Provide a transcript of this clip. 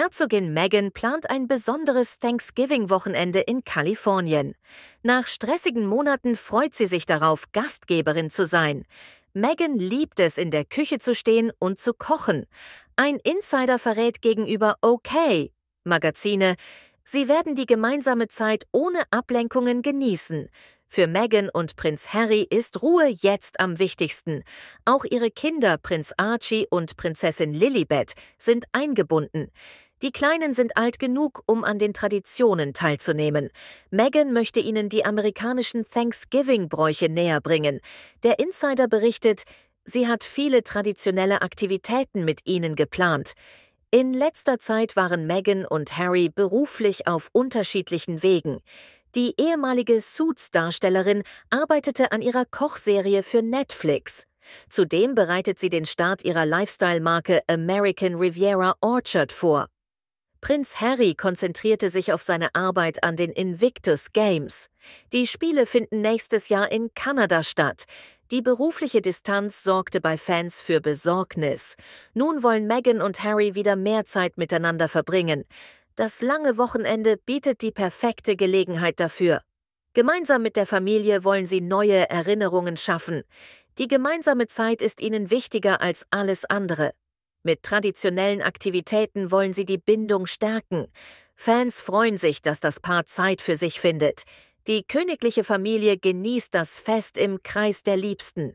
Herzogin Meghan plant ein besonderes Thanksgiving-Wochenende in Kalifornien. Nach stressigen Monaten freut sie sich darauf, Gastgeberin zu sein. Meghan liebt es, in der Küche zu stehen und zu kochen. Ein Insider verrät gegenüber OK Magazine, sie werden die gemeinsame Zeit ohne Ablenkungen genießen. Für Meghan und Prinz Harry ist Ruhe jetzt am wichtigsten. Auch ihre Kinder, Prinz Archie und Prinzessin Lilibet, sind eingebunden. Die Kleinen sind alt genug, um an den Traditionen teilzunehmen. Meghan möchte ihnen die amerikanischen Thanksgiving-Bräuche näher bringen. Der Insider berichtet, sie hat viele traditionelle Aktivitäten mit ihnen geplant. In letzter Zeit waren Meghan und Harry beruflich auf unterschiedlichen Wegen. Die ehemalige Suits-Darstellerin arbeitete an ihrer Kochserie für Netflix. Zudem bereitet sie den Start ihrer Lifestyle-Marke American Riviera Orchard vor. Prinz Harry konzentrierte sich auf seine Arbeit an den Invictus Games. Die Spiele finden nächstes Jahr in Kanada statt. Die berufliche Distanz sorgte bei Fans für Besorgnis. Nun wollen Meghan und Harry wieder mehr Zeit miteinander verbringen. Das lange Wochenende bietet die perfekte Gelegenheit dafür. Gemeinsam mit der Familie wollen sie neue Erinnerungen schaffen. Die gemeinsame Zeit ist ihnen wichtiger als alles andere. Mit traditionellen Aktivitäten wollen sie die Bindung stärken. Fans freuen sich, dass das Paar Zeit für sich findet. Die königliche Familie genießt das Fest im Kreis der Liebsten.